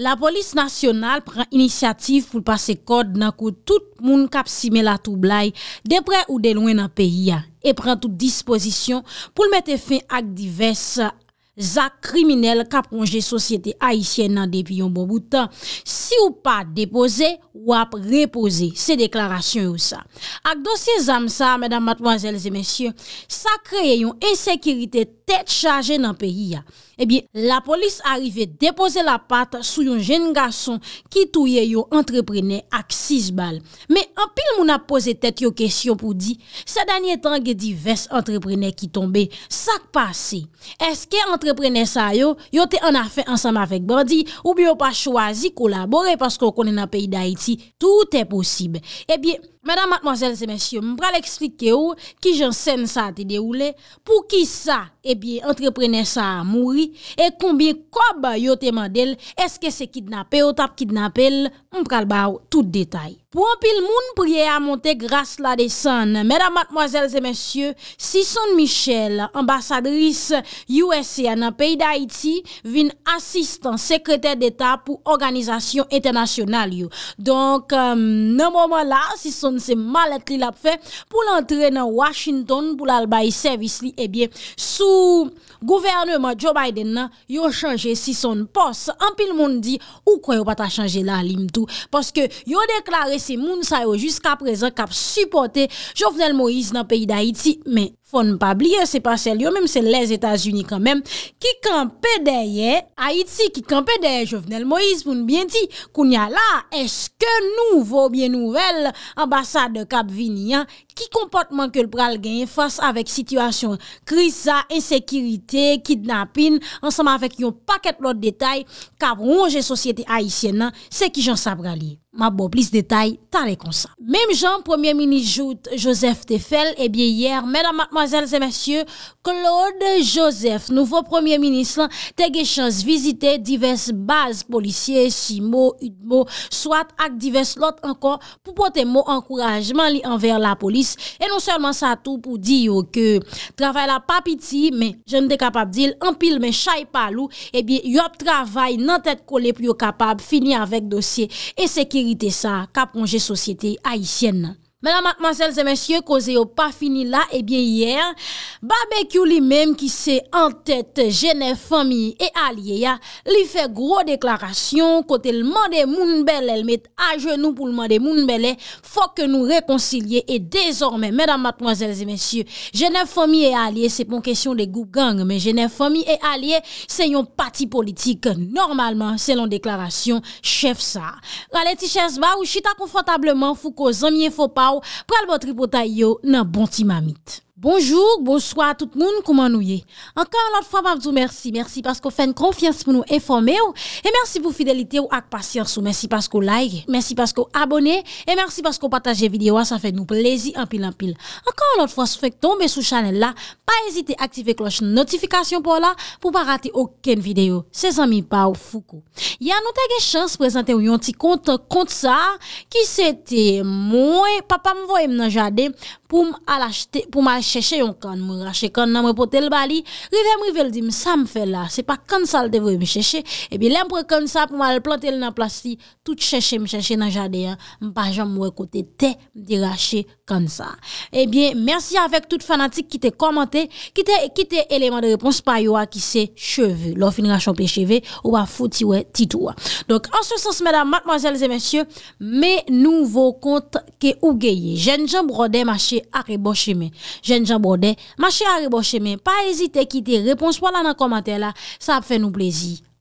La polis nasyonal pren inisiyatif pou pase kod nan kou tout moun kap sime la toublai de pre ou de louen nan peyi ya. E pren tout dispozisyon pou l mette fin ak divers zak kriminel kap ronge sosyete aisyen nan depi yon bon boutan. Si ou pa depoze, wap repoze. Se deklarasyon yon sa. Ak dosye zam sa, medan matwazelze mensyen, sa kreye yon ensekiritet Tete chaje nan peyi ya. Ebyen, eh la polis arive depose la pata sou yon jen gason ki touye yo entreprenè ak 6 bal. Me, an pil mou na pose tete yo kesyon pou di, sa danye tan ge divers entreprenè ki tombe, sak pase. Eske entreprenè sa yo, yo te an a fe ansam avek bandi, ou bi yo pa chwazi kolabore pasko konen nan peyi da iti, tout e posib. Ebyen. Eh Madame, mademoiselles et messieurs, m'pral expliquez-vous ki j'enseigne sa ati de ou lè, pou ki sa, ebyen, eh entreprenè sa a mouri, e koumbyen kouba yo teman del, eske se kidnapè ou tap kidnapè lè, m'pral bav tout detay. Pou anpil moun priye a monte grase la desan. Medan matmoazelze mensyou, Sison Michel, ambasadris USC anan peyi da Haiti, vin asistan sekretèr d'Etat pou organizasyon etanasyonal yo. Donk, euh, nan mouman la, Sison se malet li lap fe, pou l'antre nan Washington, pou l'albayi servis li, eh sou gouvernement Joe Biden nan, yo chanje Sison pos. Anpil moun di, ou kwen yo pata chanje la lim tou? Paske yo deklare se moun sa yo jiska prezant kap supote Jovenel Moïse nan peyi Daïti men. foun mpabli, se pa sel yo, mèm se les Etats-Unis kan mèm, ki kampe deye, Haiti, ki kampe deye Jovenel Moïse, moun bienti, koun ya la, eske nouvo, bien nouvel, ambassade Kab Vinyan, ki kompotman ke l pral gen fase avèk situasyon kriza, insekiritè, kidnapin, ansama avèk yon paket lot detay, kab ronge sosyete Haitien nan, se ki jan sabrali. Ma bo, plis detay, talè konsa. Mèm jan, Premier Ministre Joute, Joseph Tefel, ebyen yèr, mèdèm matman Amazèl zè mèsyè, Claude Joseph, nouvo premier minis lan, te ge chans vizite divers baz polisye, si mo, id mo, swat ak divers lot ankon pou pote mo ankorajman li anver la polis. E nou sèlman sa tou pou di yo ke travay la papiti, men jen de kapab dil, anpil men chay palou, e bi yop travay nan tek kole pyo kapab, fini avèk dosye e sekirite sa kaponje sosyete aisyen nan. Mèdam matmansel zè mensyè, ko zè yo pa fini la, ebyen yè, babekyou li mèm ki se an tèt, jenèf fomi e alye, li fè gro deklarasyon, kote lman de moun bel, el met ajenou pou lman de moun belè, fòk nou rekoncilye, e dezormè, mèdam matmansel zè mensyè, jenèf fomi e alye, se pon kèsyon de goup gang, men jenèf fomi e alye, se yon pati politik, normalman, se yon deklarasyon, chef sa. Kale ti chèz ba, ou chita konfrottableman, fòk pral bot ripota yo nan Bonsi Mamit. Bonjour, bonsoir tout moun kouman nou ye. Ankan anot fwa pa vzou mersi. Mersi paskou fen konfians pou nou eforme ou. E mersi pou fidelite ou ak pasyans ou. Mersi paskou like. Mersi paskou abone. E mersi paskou pataje videwa. Sa fè nou plezi anpil anpil. Ankan anot fwa sou fèk tombe sou chanel la. Pa ezite aktive kloche notifikasyon pou la. Pou pa rate oken videyo. Se zanmi pa ou foukou. Ya nou tege chans prezante ou yon ti konta kontsa. Ki se te mou e. Papa m vou em nan jade pou m alache. cheche yon kan, mwen rache kan nan mwen pote l bali, rivem rivem di msa mfe la se pa kan sal devre mwen cheche e bi lempre kan sa pou mwen al plantel na plasti tout cheche mwen cheche nan jade mpa jan mwen kote te dirache kan sa. E bi mersi avèk tout fanatik ki te komante ki te eleman de repons pa yowa ki se cheve, lò finir a chompe cheve ou wafouti wè titouwa Donk ansou sens mèdam, matmanjèl zè mèsyè, mè nouvo kont ke ougeye, jen jan brode mache akè boche mè, jen Jan Bordè. Ma chè ari bo chè mè. Pa ezite, kite, repons po la nan komantè la. Sa ap fè nou plezi.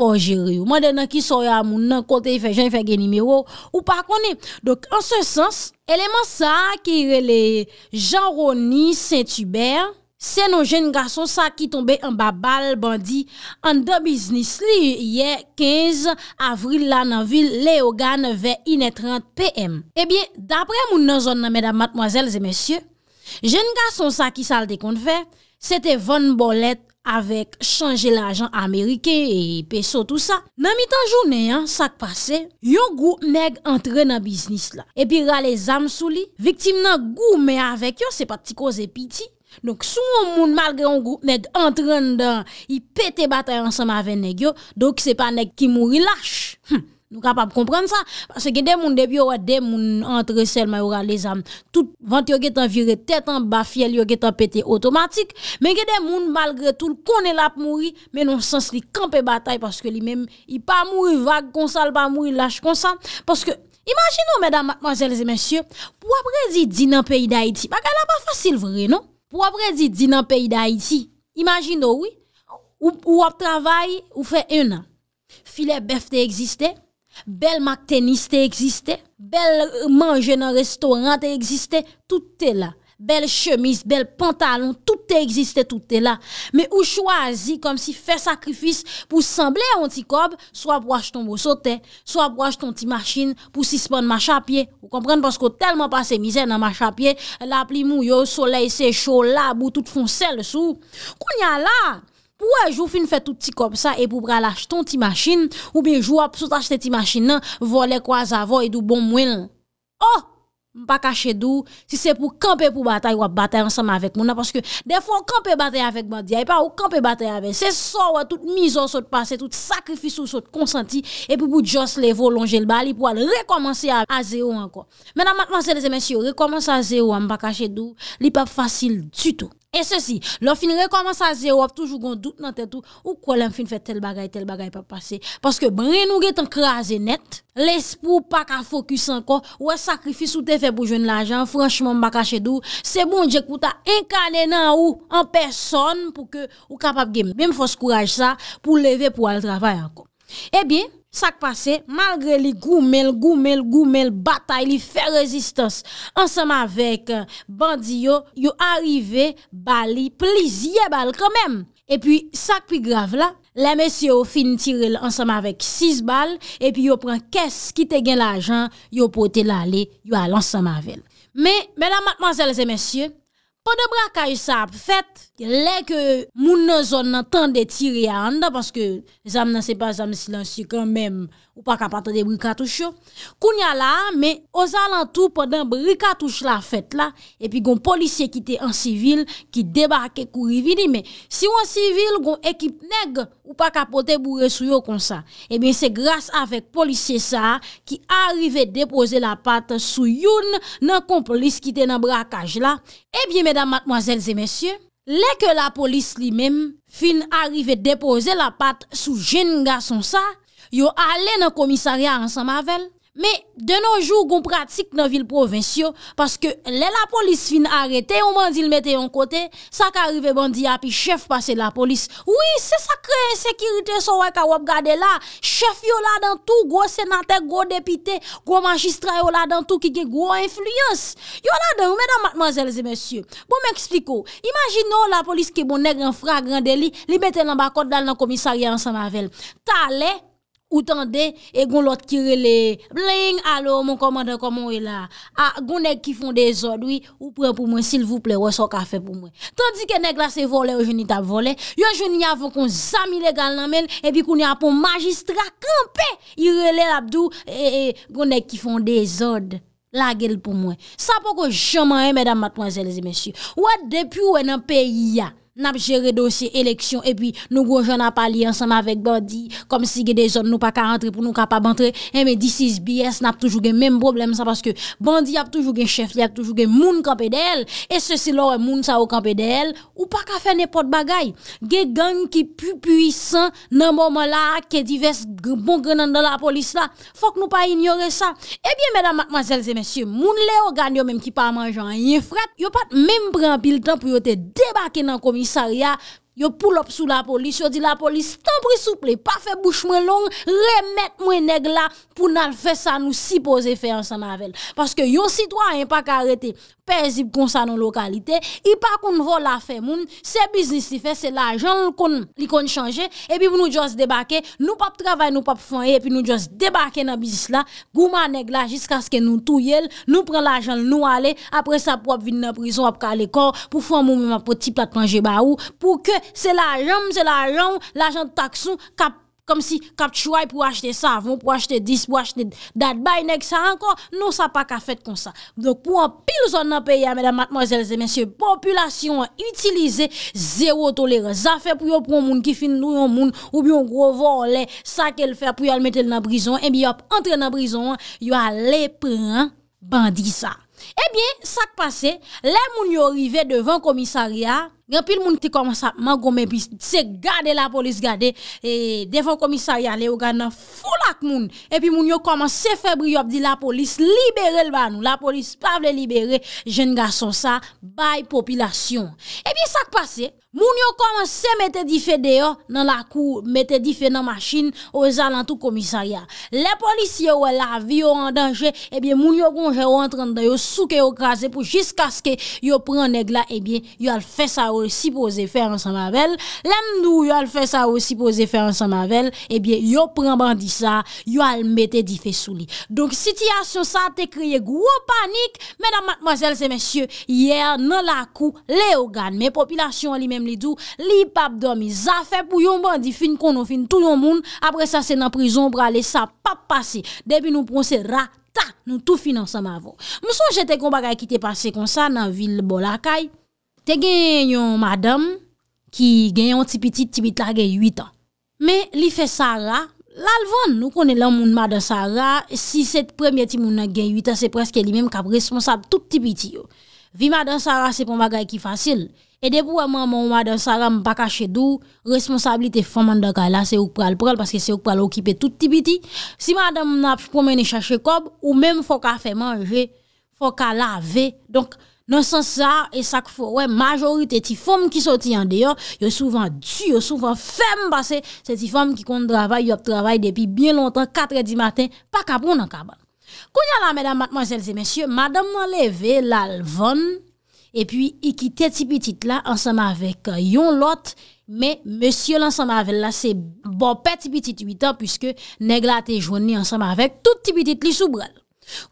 Ou man denan ki soya moun nan kotey fejen fe geni mero ou pa konen. Dok an se sens, eleman sa ki rele Jean-Rony Saint-Hubert, se nou jen garson sa ki tombe an babal bandi an do biznis li ye 15 avril la nan vil leo gane ve inetrant PM. Ebyen, eh dapre moun nan zon nan medan matmoazel zemesye, jen garson sa ki salde kon fe, se te von bolet, Avèk chanje l'ajan Amerike E peso tout sa Namit anjou neyan sak pase Yon gout neg entren an bisnis la E pi rale zam sou li Viktim nan gout me avèk yo Se pati koze piti Donk sou moun mal gen yon gout Neg entren dan I pete batay ansam avèn neg yo Donk se pa neg ki mouri lache hm. Nou kapap komprende sa. Pase gede moun debi ou a dem moun antre sel may ou a le zan. Tout vant yo getan vire tetan, ba fiel yo getan pete otomatik. Men gede moun malgre tout konen lap mouri, men nou sens li kampe batay. Pase li men, i pa mouri vag konsal, pa mouri laj konsal. Pase ke, imajino mèdam, manjèles et mèsyon, pou apre di dinan peyi da iti. Bak ala pa fasil vre, non? Pou apre di dinan peyi da iti. Imajino, oui. Ou ap travay, ou fe enan. Filep befte existe. Bel mak tenis te egziste, bel euh, manje nan restoran te egziste, tout te la. Bel chemise, bel pantalon, tout te egziste, tout te la. Me ou chwazi kom si fe sakrifis pou semble antikob, swa pwaj ton boso te, swa pwaj ton ti machin pou sispon ma chapye. Ou komprende, pasko telman pase mizè nan ma chapye, la pli mou yo, soley se chou, labou, tout fon sel sou. Koun ya la? Pwa jou fin fè tout ti kom sa e pou pralache ton ti machin ou bi jou ap sot achete ti machin nan, vole kwa zavoye dou bon mwen. Oh, mpa kache dou, si se pou kampe pou batay, wap batay ansam avèk mwona. Paske defon kampe batay avèk mwa diya, e pa wap kampe batay avèk. Se so wap tout mizo sou t'pase, tout sakrifisou sou t'konsanti. E pou bout jos levo lonje lba, li pou wale rekomansi avèk aze ou anko. Menan mansele zemensyo, rekomansi avèk aze ou an, mpa kache dou, li pa fasil dutou. E se si, lò fin re koman sa zè wap toujou goun dout nan tè tou, ou kwa lèm fin fè tel bagay, tel bagay pa pase. Paske bre nou gè tan krasè net, lès pou pa ka fokus anko, ou e sakrifis ou te fè pou joun l'ajan, franchman baka chè dou, se bon djek ou ta inkane nan ou, an person pou ke ou kapap gèm. Mèm fòs kouraj sa, pou leve pou al travay anko. E eh biè, Sak pase, malgre li goumel, goumel, goumel, batay li fe rezistans Ansem avèk euh, bandi yo, yo arive bali plizye bal kèmèm E pi sak pi grav la, le mesye yo fin tirel ansem avèk 6 bal E pi yo pren kes ki te gen la jan, yo pote lale yo al ansam avèl Me, mena matmanzèl zè mesye Pwede brakaj sa ap fèt, lèk moun nou zon nan tan de tir ya anda, paske zam nan sepa zam silansi kanmèm, ou pa kapate de brikatouch yo. Koun ya la, me ozalantou pwede brikatouch la fèt la, epi goun polisye kite an sivil, ki debake kou rivini, me si ou an sivil goun ekip neg, ou pa kapate bou resuyo kon sa, epi se grase avek polisye sa, ki arive depose la pat sou youn, nan kon polis kite nan brakaj la, epi me, Mesdames, mademoiselles et messieurs, lè ke la polis li mèm fin arrive depoze la pat sou jen nga son sa, yo ale nan komisaria ansan mavel. Me, de noujou goun pratik nan vil provinsyo, paske le la polis fin arete, ou mandi l mette yon kote, sa ka rive bandi api, chef pase la polis. Oui, se sakre en sekirite sou wè ka wap gade la, chef yon la dan tou, gwo senate, gwo depite, gwo magistra yon la dan tou, ki ge gwo influence. Yon la dan, ou mè nan matmazèlze, mèsyou. Bo mè ekspliko, imagino la polis ki bonè granfra, gran deli, li bete nan bakot, dal nan komisari an sanavelle. Ta le, Ou tan de, e goun lot ki rele, bling, alo, moun komando komon we la, a ah, goun nek ki fon de zod, oui, ou pre pou mwen, sil vouple, wè so kafe pou mwen. Tandik e nek la se vole, ou jenit a vole, yon jenit avon kon zami legal nan men, e bi kon yon apon magistra kampe, i rele labdou, e goun nek ki fon de zod, la gel pou mwen. Sa pou kon jaman e, mèdam, matpon, zèl zè, mèsyou, wè depi wè nan peyi ya, nap jere dosye eleksyon epi nou gwojou na pali ansanm avek bandi kom si ge de zon nou pa ka rentre pou nou ka pa bantre e eh, me disis BS nap toujou gen menm problem sa paske bandi ap toujou gen chef li ap toujou gen moun kampede el e se si lor moun sa wou kampede el ou pa ka fe nepot bagay ge gang ki pu puisan nan mouman la ke divers bon grenan dan la polis la fok nou pa ignore sa e bien menam mansel se mensyou moun le ou ganyo menm ki pa manjan yon frat yon pat menm bran pil tan pou yon te debake nan komi Sariya yo pou lop sou la polis Yo di la polis Tampri souple pa fe bouchme long Remet mwen neg la Pou nan fe sa nou si pose fe ansan avel Paske yo sitwa yon pa ka arete Pèzib konsa nou lokalite, i pa kon vol la fe moun, se biznis li fe, se la jan li kon chanje, e pi pou nou dyo se debake, nou pap travay, nou pap fany, e pi nou dyo se debake nan biznis la. Gouman negla jis kasken nou tou yel, nou pren la jan nou ale, apre sa pou ap vin nan prizon ap ka le kor, pou fany mou mwen ma poti plat manje ba ou, pou ke se la jan, se la jan, la jan takson kap. Kom si kap chouay pou achete sa, avon pou achete dis, pou achete dat, baynek sa ankon, nou sa pa ka fet kon sa. Dok pou an pil zon nan peya, medan matmazelze, mensye, populasyon an itilize, zero tolere. Za fe pou yo proun moun ki fin nou yon moun, ou bi yon grovor le, sa ke l fe pou yo al metel nan brizon, e eh bi yop entre nan brizon, yo a le pre, bandi sa. E eh biye, sak pase, le moun yo rive devan komisariya, gen pil moun te koman sa man gome, se gade la polis gade, e, defon komisaryan le ou gane foulak moun, epi moun yo koman se febri yop di la polis, libere l banou, la polis pa vle libere, jen gason sa, bay popilasyon. Epi sa k pase, moun yo koman se mette di fe deyo, nan la kou, mette di fe nan maschin, ou eza lan tou komisaryan. Le polis yo wè la, vi yo an danje, epi moun yo konje yo an tran deyo, souke yo kaze pou jis kaskè, yo pren neg la, epi yo al fè sa yo, Osipo ze fe ansan mavel Lem nou yo al fe sa osipo ze fe ansan mavel Ebyen yo preman di sa Yo al mette di fe souli Donk sitiyasyon sa te kriye Gwo panik Menam matmazel se mesye Yer nan lakou le ogan Me popilasyon li mem li dou Li pap do mi zafep Ou yon bandi fin konon fin tout yon moun Apre sa se nan prizon Pra le sa pap pase Depi nou pronse rata Nou tou fin ansan mavel Mso jete kon bagay ki te pase konsa Nan vil bolakay Se gen yon madame ki gen yon tipiti, tipita gen 8 an. Me li fe sara, lalvan. Nou konen lan moun madame sara, si set premye ti moun gen 8 an, se preske li menm kap responsable tout tipiti yo. Vi madame sara, se pon bagay ki fasil. E debou waman moun madame sara mou baka chedou, responsabilite foman da gala, se ouk pral pral, paske se ouk pral okipe tout tipiti. Si madame moun ap promene chache kob, ou menm foka fe manje, foka lave, donk. Non san sa, e sak fo, wè, majorite ti fòm ki soti an deyon, yo souvan du, yo souvan fèm basè, se ti fòm ki kont travay, yo ap travay depi bien lontan, katredi maten, pa kapoun an kaban. Kounyan la, mèdam, matman, zèl zè, mèsyè, madame nan leve, lal von, e pi, i kite tipitit la, ansama avèk yon lot, mè, mèsyè lan ansama avèk la, se bo pe tipitit 8 an, pwiske neg la te jouni ansama avèk tout tipitit li soubrel.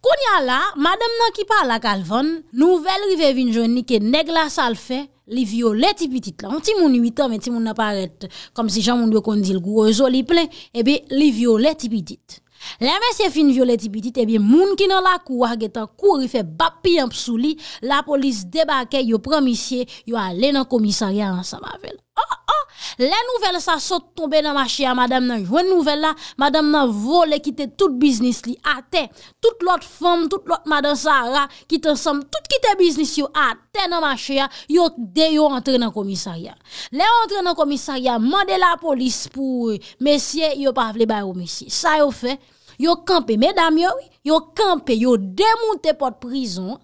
Koun ya la, madame nan ki par la kalvan, nouvel rive vin jouni ke neg la sal fin, li viole tipitit la. On ti moun 8 an, men ti moun aparet kom si jan moun diyo kondil gwo zo li plen, ebe eh li viole tipitit. Le mese fin viole tipitit, ebe eh moun ki nan la kouwa getan kou rife bap piyamp sou li, la polis debake yo promisye yo alen an komisari an sa mavel. Oh, oh, le nouvel sa sot tombe nan ma chya, madame nan jwen nouvel la, madame nan vole kite tout biznis li, ate, tout lot fom, tout lot madame sa ra, kite ansam, tout kite biznis yo, ate nan ma chya, yo deyo entre nan komisarya. Le yo entre nan komisarya, mande la polis pou euh, mesye, yo pa avle bayo mesye. Sa yo fe, yo kampe, yo demonte pot prizon,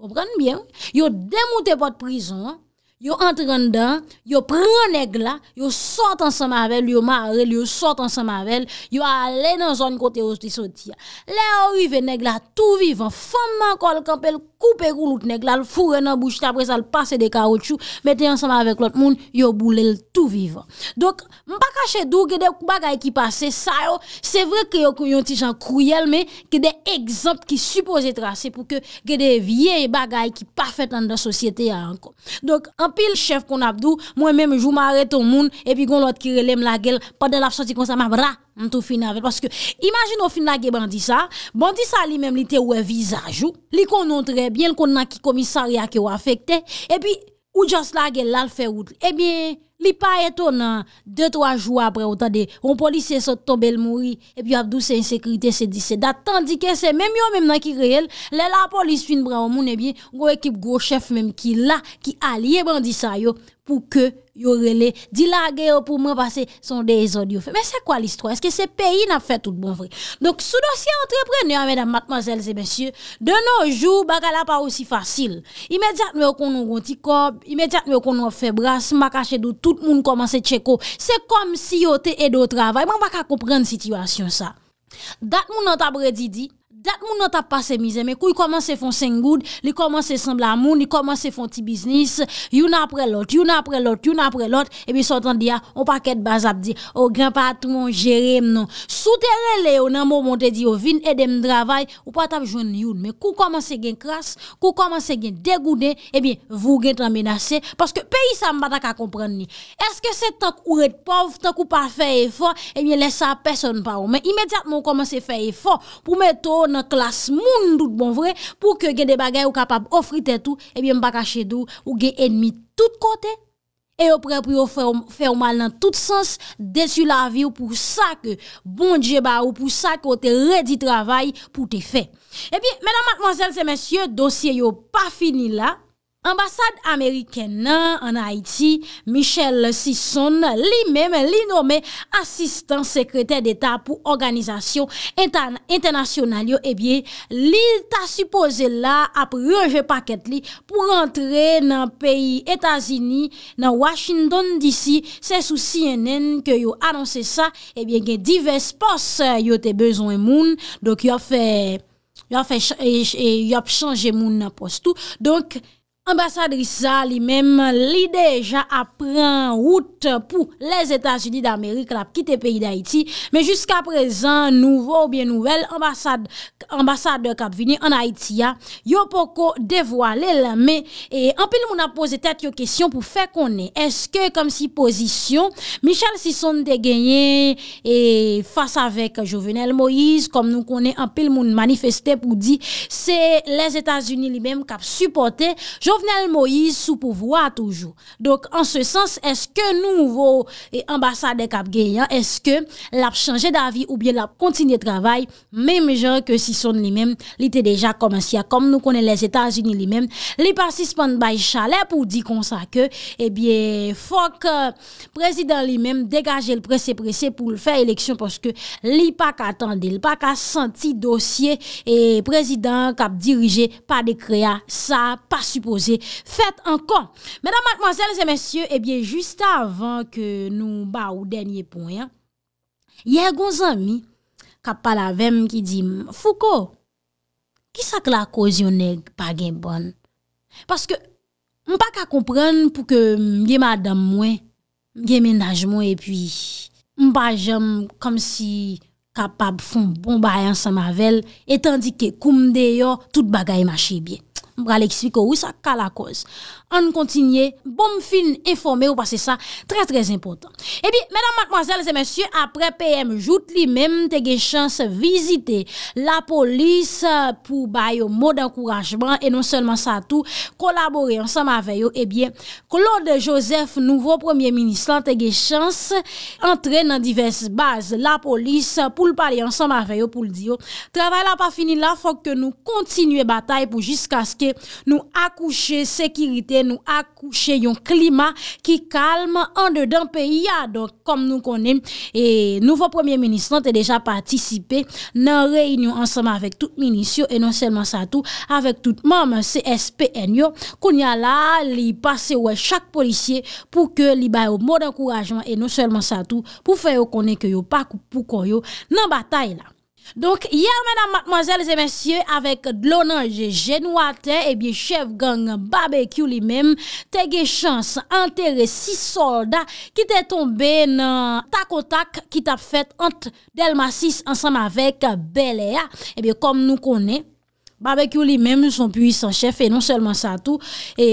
yo demonte pot prizon, yo demonte pot prizon, yo entren dan, yo pren neg la, yo sort ansan mavel, yo mavel, yo sort ansan mavel, yo ale nan zon kote yo sti sotia. Le a ouive neg la tout vivan, fonman kol kampel, koupe koulout neg la, l fure nan boujte, apres al pase de karoutchou, mette ansan mavel klot moun, yo boule l tout vivan. Dok, mpa kache dou, gede bagay ki pase, sa yo, se vre ke yo kouyon ti jan kruyel, me, gede egzant ki suppose trase, pou ke gede vieye bagay ki pafet nan da sosyete ya ankon. Dok, an pi l chef kon abdou, mwen men mjou ma are ton moun, epi kon lot ki relem la gel pa de laf chanti konsa ma bra an tou fina vel, paske imagine ou fina ge bandisa, bandisa li men li te we vizajou, li kon nontre, bien kon naki komisaria ke wafekte epi ou jas la gel lal fe woud epi eh li pa eto nan, 2-3 jou apre ou tade, ou polise se tobel mouri, epi apdou se insekrite se disedat, tandike se menm yo menm nan ki reyel, le la polise fin bra ou moun ebi, ou ekip gwo chef menm ki la, ki ali e bandisa yo, pou ke yorele di la geyo pou mwen pase son dey zodyo fe. Men se kwa listro? Eske se peyi nan fe tout bon vre? Donk sou dosye entreprenye a mèdam matmazel se bensye, de nou jou baka la pa ou si fasil. Imediat mwen konon gonti kob, imediat mwen konon febras, makache do tout moun komanse tseko. Se kom si yo te edo travay, mwen baka kouprenn situasyon sa. Dat moun an tabredi di, Dak moun nou tap pase mizeme, kou yi komanse fon sengoud, li komanse sembla moun, li komanse fon ti biznis, yon apre lot, yon apre lot, yon apre lot, ebi sotan diya, ou paket bazap di, ou gen patron jere mnon. Sou tere le, ou nan moun monte diyo vin, edem dravay, ou patap joun yon, mwen kou komanse gen kras, kou komanse gen degoude, ebi vou gen tan menase, paske peyi sa mbata ka komprende ni. Eske se tak ou et pov, tak ou pa feye for, ebi lese sa person pa ou, mwen imediat moun komanse feye for, pou mwen ton, notre classe moun doute bon vrai pour que gen des bagages ou capable offrir tout et eh bien pas caché dou ou gen ennemi tout côté et au prêt faire mal dans tout sens dessus la vie ou pour ça que bon Dieu bah ou pour ça que te redit travail pour te faire. Et eh bien mesdames mademoiselles et messieurs dossier yo pas fini là Ambasade Ameriken nan, an Haiti, Michel Sison, eh li mèm, li nòmè, asistan sekretè d'Etat pou organizasyon internasyonal yo, e bie, li ta suppose la, ap ronjè pakèt li, pou rentre nan peyi Etasini, nan Washington DC, se sou CNN ke yo anonsè sa, e bie gen divers pos yo te bezon moun, dok yo fè, yo fè, eh, eh, yo fè, yo fè, Ambasade Rissa li mem li deja apren route pou les Etats-Unis d'Amerik la p kite peyi d'Haïti. Men jusqu'a prezen nouvo ou bien nouvel ambasade kap vini an Haïti ya. Yo poko devwa le lame. En pil moun ap pose tet yo kesyon pou fe konen. Eske kom si posisyon, Michal si son degenye fasa vek Jovenel Moïse kom nou konen en pil moun manifeste pou di se les Etats-Unis li mem kap supporte. Jovenel Moïse sou pouvwa toujou. Dok, an se sens, eske nou vò ambasade kap genyan, eske lap chanje davi ou bie lap kontinye travay, mèm jan ke si son li mèm, li te deja komensiya. Kom nou konen les Etats-Unis li mèm, li pasispan bay chalèp ou di konsa ke, e bie fòk prezident li mèm degaje l presse presse pou l fè eleksyon poske li pa ka tendi, li pa ka senti dosye e prezident kap dirije pa dekrea sa, pa suppose Fèt ankon Mèdame, mademoiselles et messieurs eh Juste avan ke nou ba ou denye pon Yè gounzami Kapal avem ki di Fouko Kisa k la kozyonè pa gen bon Paske Mpa ka kompren pou ke Gen madame mwen Gen menajmou Mpa jèm kom si Kapab foun bon bayan sa mavel Etan di ke koum de yo Tout bagay mache bien mbra li ekspliko ou sa ka eh la koz an nou kontinye, bom fin informe ou pa se sa, tre tre impotant e bi, menan makmazel se mensyo apre PM jout li men te ge chans vizite la polis pou bayo mod ankourajman, e non selman sa tou kolabore ansan ma veyo, e bi klo de Josef Nouvo Premier Ministran, te ge chans entre nan diverse baz la polis pou l pali ansan ma veyo, pou l diyo travay la pa fini la, fok ke nou kontinye batay pou jiska Aske nou akouche sekirite, nou akouche yon klima ki kalm an de dan peyi ya. Donk kom nou konen e nouvo premier ministran te deja patisipe nan reynyon ansama avèk tout minisyon e non selman sa tou avèk tout mame CSPN yo. Koun ya la li pase wè chak polisye pou ke li bayo moun an kourajman e non selman sa tou pou fè yo konen ke yo pak ou pou kon yo nan batay la. Yer menam matmazèl zè mensyè, avèk dlò nan jè genou atè, ebyè chev gang babèkyou li mèm, tege chans anterè sisolda ki te tombe nan takotak ki tap fèt ant Delma 6 ansam avèk Beléa, ebyè eh kom nou konè. Babekyo li mèm son puissant chef E non selman sa tou E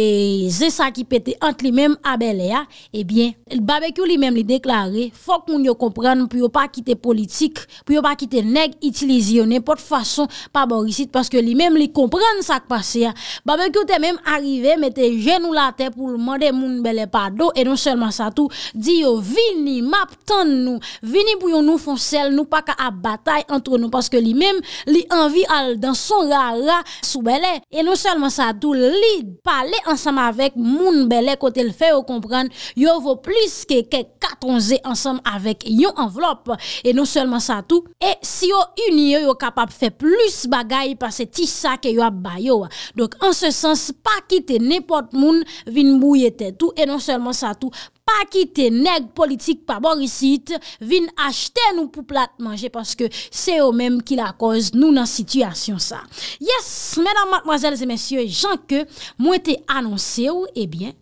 zè sa ki pète ant li mèm a belè ya Ebyen, eh babekyo li mèm li deklare Fok moun yo kompran Puyo pa kite politik Puyo pa kite neg itiliziyon E pote fason pa borisit Paske li mèm li kompran sa kpase ya Babekyo te mèm arive Mète genou la te non pou mwande moun belè pa do E non selman sa tou Diyo vini map tan nou Vini pouyon nou fonsel nou Paka a batay antre nou Paske li mèm li anvi al dan son ral sou belè. E nou selman sa tou, li pale ansam avèk moun belè kote l fè ou kompran, yo vò plis ke kè katonze ansam avèk yon envelop. E nou selman sa tou, e si yo uni yo yo kapap fè plus bagay pase ti sa ke yo ap bayo. Dok an se sens, pa kite nepot moun vin bouye te tou. E nou selman sa tou, pa ki te neg politik pa borisite, vin achete nou pou plat manje, paske se yo menm ki la koz nou nan situasyon sa. Yes, menan matmazelze mensyo, jan ke mwen te anonsye ou, e bien,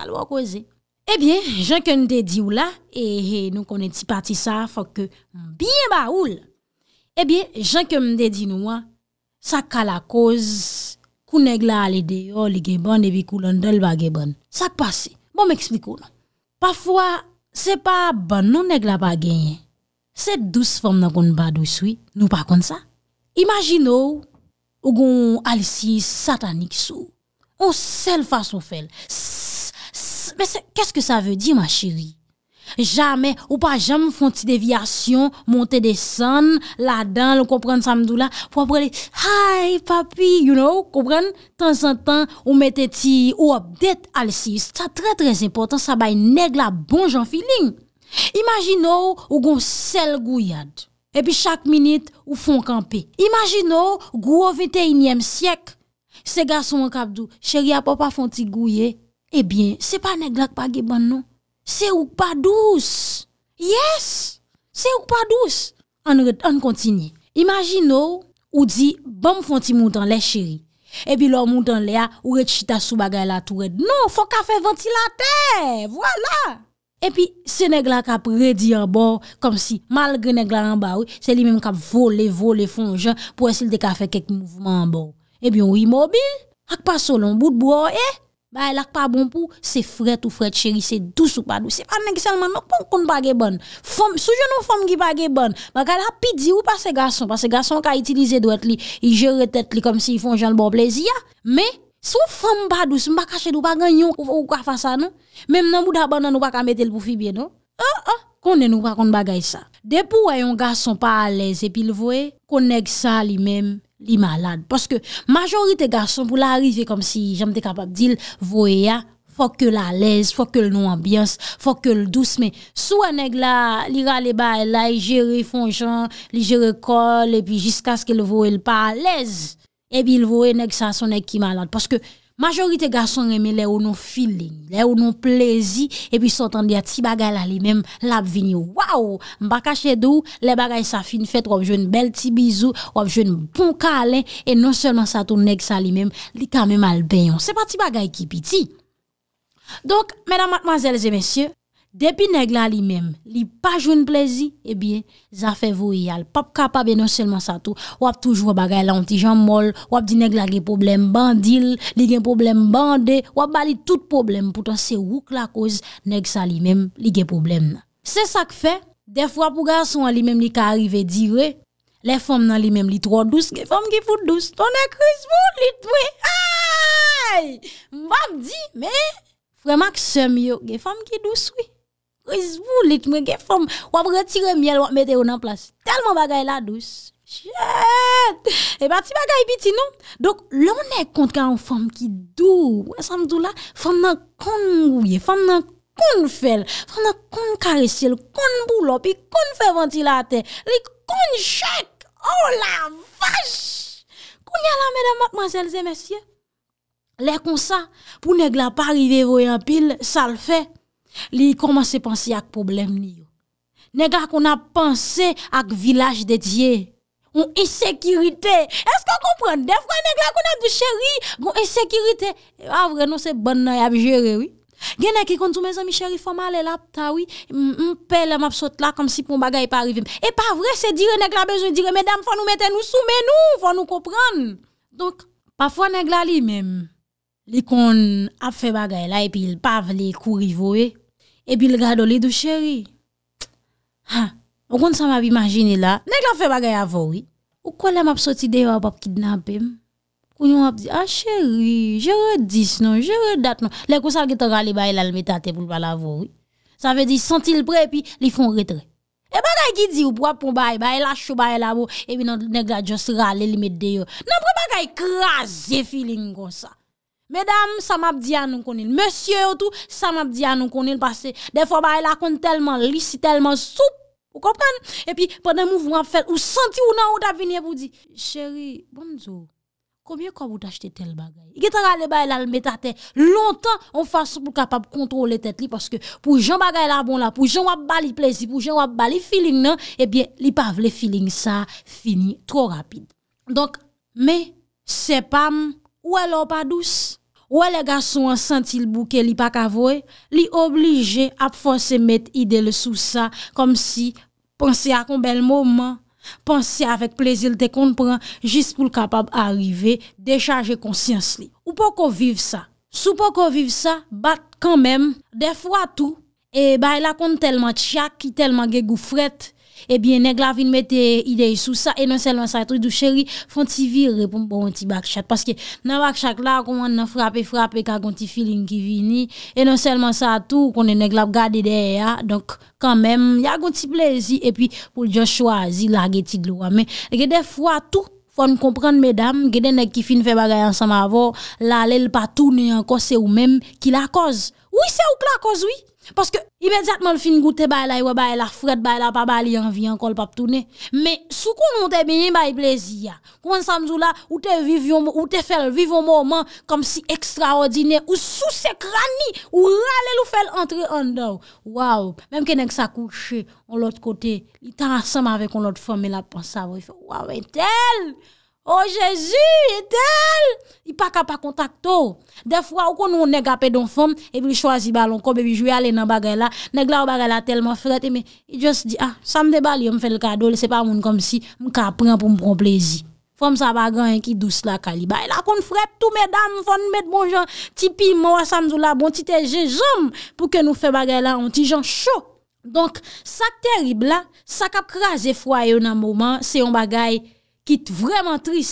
alwa koze. E eh bien, jan ke mde di ou la, e nou konen ti pati sa, fok ke, biye ba ou la. E bien, jan ke mde di nou an, sa ka la koz, ku neg la alide, o li gebon, e bi koulon, del ba gebon. Sa kpase, bon m ekspliko nou. Pafwa, se pa ban nou neg la pa genyen, se douz fom nan kon badou sou, nou pa kon sa. Imagine ou, ou gon alisi satanik sou, ou sel fason fel, ssss, ssss, mè se, kè sè vè di ma chiri? Jamè ou pa jam fonti devyasyon, monte de san, la dan, loun kopren samdou la, pou aprele, hay papi, you know, kopren, tan san tan, ou meteti ou apdet al si, sa tre tre important, sa bay neg la bon jan filin. Imagine ou, ou gon sel gouyad, epi chak minute ou fon kampe. Imagine ou, gou ou vinte inyem syek, se gason wakapdou, cherya papa fonti gouye, ebyen, eh se pa neglak pa geban nou. Se ouk pa douz. Yes, se ouk pa douz. An ret, an kontinye. Imagine ou, ou di, bam fonti moutan le chiri. E pi lor moutan le a, ou ret chita sou bagay la tou ret. Non, fon kafe ventilater, voilà. E pi, se neg la kap redi an bor, kom si, mal gen neg la an bawi, se li men kap vole, vole, fon jan, pou esil de kafe kek mouvman an bor. E pi, ou imobi, ak pa solon, bout bo, e? Bay e lak pa bon pou, se fred ou fred cheri, se dous ou pa dous. Se panen ki selman, nok pon kon bagay bon. Fom, sou jenon fom ki bagay bon, bagay la pidzi ou pa se gason, pa se gason ka itilize dwet li, i jere tet li kom si yifon jenl bon plezi ya. Me, sou fom pa dous, mba kache doun bagay yon ou kwa fasa non. Mem nan mbou da banan nou pa kamete l pou fibye non. An, ah, an, ah, konen nou pa kon bagay sa. Depou ay yon gason pa aleze, epi l vwe, konen ki sa li menm. li malade. Paske, majori te gason pou la arive kom si jam te kapab dil, vwe ya, fok ke l alèz, fok ke l nou ambyans, fok ke l dousme. Sou anèk la, li rale ba, la i jere fonjan, li jere kol, epi jiska skè le vwe l pa alèz. Epi il vwe nèk sa sonèk ki malade. Paske, Majorite gason eme le ou nou feeling, le ou nou plezi, epi sotan diya ti bagay la li menm lap vinyo. Waw, mbakache dou, le bagay sa fin fèt, wap jwen bel ti bizou, wap jwen mpon kalen, e non selman sa tou neg sa li menm, li kamen malbèyon. Se pa ti bagay ki piti. Donk, menan matmazelze mesye. Depi neg la li mem, li pa joun plezi, ebyen, zafèvou e yal. Pap kapa be non selman sa tou, wap touj wap bagay lan pti jan mol, wap di neg la ge problem bandil, li gen problem bande, wap bali tout problem. Poutan se wouk la koz, neg sa li mem, li gen problem nan. Se sak fe, def wap ou gara son a li mem li ka arrive di re, le fom nan li mem li tro douz, ge fom ki foute douz. Ton ek rizvou li twe, ayyy, mbap di, me, frema ksem yo, ge fom ki douz wey. Kwa is vou lit mwen ge fom wap re tire myel wap mete ou nan plas. Telman bagay la douz. Chet! E ba ti bagay biti nou? Dok, lè mwen ek kont ka an fom ki dou. Wè sam dou la? Fom nan kon wye, fom nan kon fel, Fom nan kon kare sel, kon boulop, Pi kon fel vantilate. Lè kon chek! Oh la vach! Koun yal la mède mat mansel zè mesye? Lè kon sa, pou nek la pa rive voyan pil, sal fey. Li yi koman se pansi ak problem ni yo. Negla kon ap pansi ak vilaj de diye. Ou insekirite. Esk an kompran? Defwa negla kon ap di cheri. Ou insekirite. Avre ah, nou se ban nan yi ap jere. Gen ek yi kontou mezan mi cheri foma ale lap ta. M pel ap sot la kom si pou m bagay pa arrive. E pa vre se dire negla bezon dire. Medam fwa nou mette nou soume nou. Fwa nou kompran. Donk. Pafwa negla li men. Li kon ap fe bagay la. E pi l pav li kou rivo e. E pi l rado lèdou chèri. Ha, ou kon sa m ap imagine la, nèk la fè bagay avori, ou kon lèm ap soti deyo ap ap kidnapem. Ou yon ap di, ah, a chèri, jè redis non, jè redat non. Lèk ou sa gèton rale baye lal metate pou l bal avori. Sa vè di, sentil pre pi, li fon retre. E bagay ki di ou pwap pou baye, baye la chou, baye la mou, e pi nan nèk la jòs rale li met deyo. Nan pou bagay kras zè filin kon sa. Medam, sa map diyan nou konil. Monsye ou tou, sa map diyan nou konil. Pase, defo bagay lakon telman lisi, telman sou. Ou kopkan? E pi, pwede mouvou ap fèl, ou senti ou nan ou ta vinye pou di, chéri, bonzo, komye kom ou ta achete tel bagay? Ike tan gale bagay lal metate, lontan, on fase pou kapap kontrole tet li, paske pou jen bagay lakon la, pou jen wap bali plezi, pou jen wap bali filin nan, e eh biye, li pavle filin sa, fini tro rapide. Donk, me, sepam, ou elop adous, Ouè lè gasou an sentil bouke li pa kavoy, li oblige ap fò se met ide le sou sa, kom si, ponse a kon bel mouman, ponse avèk plezil te kon pran, jist pou l kapab arive, dechaje konsyans li. Ou po ko viv sa? Sou po ko viv sa, bat kanmem, de fwa tou, e bay la kon telman tchak, ki telman ge goufret, Ebyen, neg la fin mette idey sou sa. E non selman sa, tru du cheri, fon ti vir repon bon ti bakchat. Paske nan bakchat la, kon man nan frape frape ka gonti filin ki vini. E non selman sa, tou konen neg la gade de ya. Donk, kanmen, ya gonti plezi. E pi, pou ljo chwazi la geti glou ame. E gede fwa tou, fon komprende, medam. Gede neg ki fin fe bagay ansam avon. La lel patou, ni an kos se ou men, ki la koz. Ou se ou k la koz, oui? Paske imedjatman fin goutè bay la, wè bay la, fred bay la, pa bay li an vi an kol pap toune. Me sou kon nou te bini bay plezi ya. Kwen samzou la, ou te fel vivon mouman kom si ekstraordine, ou sou se krani, ou rale lou fel antre andou. Waw, menm kenen k sa kouchè, on lot kote, ita ansam avek on lot fome la pan sa, waw entel! Oh Jezu, etel! I pa ka pa kontakto. Oh. De fwa, ou kon nou neg apè don fòm, e vil chwa zi balon, kon be vi jwè alè nan bagay la, neg ah, la ou bagay la telman frette, me, i just di, ah, sa mde bali, ou m fè l kado, lè se pa moun kom si, m ka pran pou m pron plezi. Fòm sa bagay, ki dous la kalibay, la kon frette, tou mè dam, fòm mèd bon jan, ti pi mò, sa mzou la, bon ti teje, zom, pou ke nou fè bagay la, onti jan chò. Donk, sa kit vreman tris.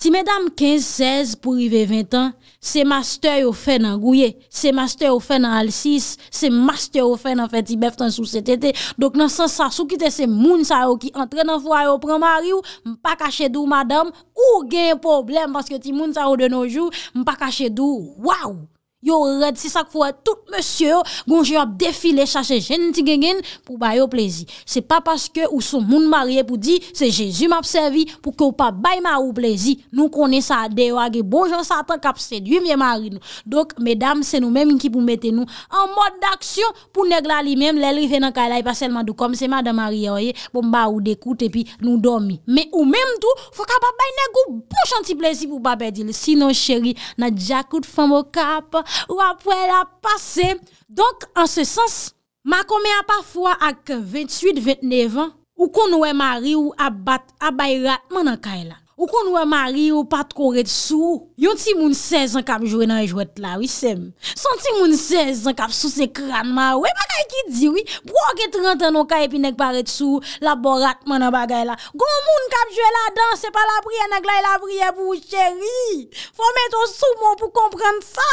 Ti medam 15-16 pou rive 20 an, se master yo fè nan gouye, se master yo fè nan al-sis, se master yo fè nan fè ti bev tan sou setete. Dok nan sens sa sou kite se moun sa yo ki entre nan fwa yo pranmari ou, mpa kache dou madam, ou genye problem, paske ti moun sa yo de nou jou, mpa kache dou. Waw! Yo red si sak fwa tout monsye yo Gonj yo ap defile chache jen ti gen gen Pou bay yo plezi Se pa paske ou sou moun marye pou di Se jezu map servi pou ke ou pa bay ma ou plezi Nou konen sa dewa ge bonjon satan Kap se dwi mye marye nou Dok medam se nou menm in ki pou mette nou An mod d'aksyon pou neg la li menm Lèlri fe nan kala e pa selman du kom Se mada marye oye pou bon, mba ou dekoute E pi nou domi Me ou menm tou fwa ka pa bay neg ou Pou chanti plezi pou pa pedile Sinon cheri na djakout famo kapè Ou apwe la pase. Donk an se sens, ma kome a pafwa ak 28-29 an, ou konwe mari ou abat, abayrat, manan ka e la. Ou kon wè mari ou patro retsou... Yon ti moun 16 an kap jwè nan jwèt la... Wissem... Son ti moun 16 an kap sou se kran ma... Wè bakay ki di wè... Broke 31 an ka epinek paretsou... La borat man an bagay la... Gon moun kap jwè la dans... Se pa la priye naglay la priye pou ou chéri... Fò mè to sou mò pou komprenn sa...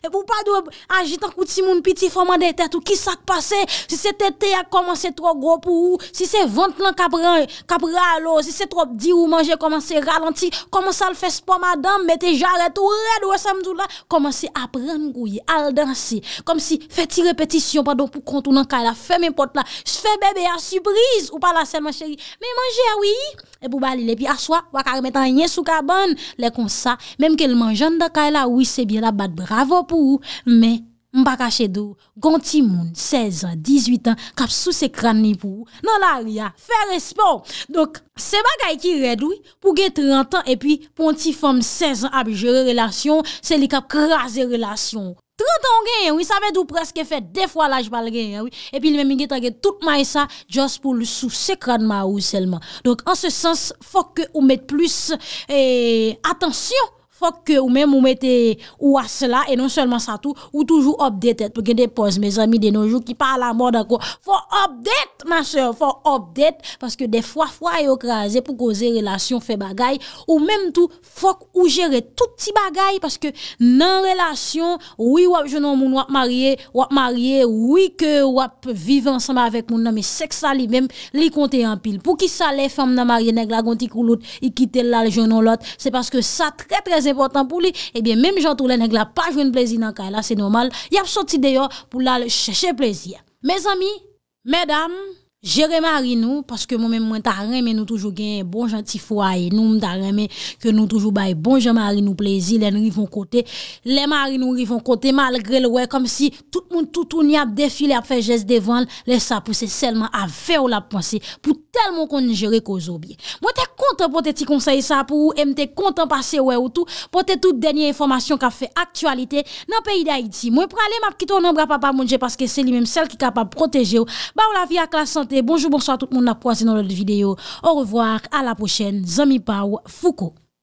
E pou pa dò... Anjit an kouti moun piti fò mè de tèt ou... Ki sak pase... Si se tètè ya komanse trok grop ou ou... Si se vant nan kap ralo... Si se trop di ou manje komanse... ralenti, Comment ça le faire sport, madame, mettez j'arrête tout red, ouais, samedi là, commencez à prendre gouille, à danser, comme si, faites répétition, pardon, pour contourner fait mes potes là, fais bébé à surprise, ou pas là ma chérie, mais mangez, ah oui, et pour balayer, et puis asseoir, ou à mettre rien sous cabane, les comme ça, même qu'elle mange dans la là, oui, c'est bien là, batte, bravo pour vous, mais, Mpa ka chedo, ganti moun, 16 an, 18 an, kap sou sekran ni pou ou. Nan la ria, fè respon. Donk, se bagay ki redoui, pou gen 30 an, epi pou an ti fom 16 an api jere relasyon, se li kap krasi relasyon. 30 an gen, wis avè d'ou preske fè, defwa la jbal gen, epi lèm mi gen tagè tout ma e sa, jos pou sou sekran ma ou selman. Donk, an se sens, fok ke ou met plus, eee, eh, atensyon, fok ke ou men mou mette ou asla e non selman sa tou ou toujou obdet et pou gen depoz me zami de noujou ki pa la mou dako. Fok obdet man se, fok obdet paske de fwa fwa yo kraze pou koze relasyon fe bagay ou menm tou fok ou jere tout ti bagay paske nan relasyon oui wap jounon moun wap marye wap marye, oui ke wap vive ansama avek moun nan, me seksa li men li konti an pil. Pou ki sa le fem nan marye neg la gonti koulout, i kite la jounon lot, se paske sa tre prez important pour lui, et eh bien, même Jean Toulet n'a pas joué de plaisir dans le là, c'est normal. Il a sorti d'ailleurs pour la chercher plaisir. Mes amis, mesdames, jere mary nou, paske moun men mwen ta reme nou toujou gen, bon jantifou aye, nou mwen ta reme, ke nou toujou baye, bon jen mary nou plezi, len rivon kote, len mary nou rivon kote, malgre lwe, kom si, tout moun toutouni ap defile ap fe jes devan, lè sa pwese selman ap fe ou la pwese, pou tel moun kon jere ko zo bie. Mwen te kontan pwote ti konseye sa, pou mwen te kontan pase wè ou tou, pwote tout denye informasyon ka fe aktualite, nan peyi de Haiti. Mwen prale m ap kiton an bra pa pa mounje, paske Bonjour, bonsoir tout le monde à dans notre vidéo. Au revoir, à la prochaine. Zami Pau, Foucault.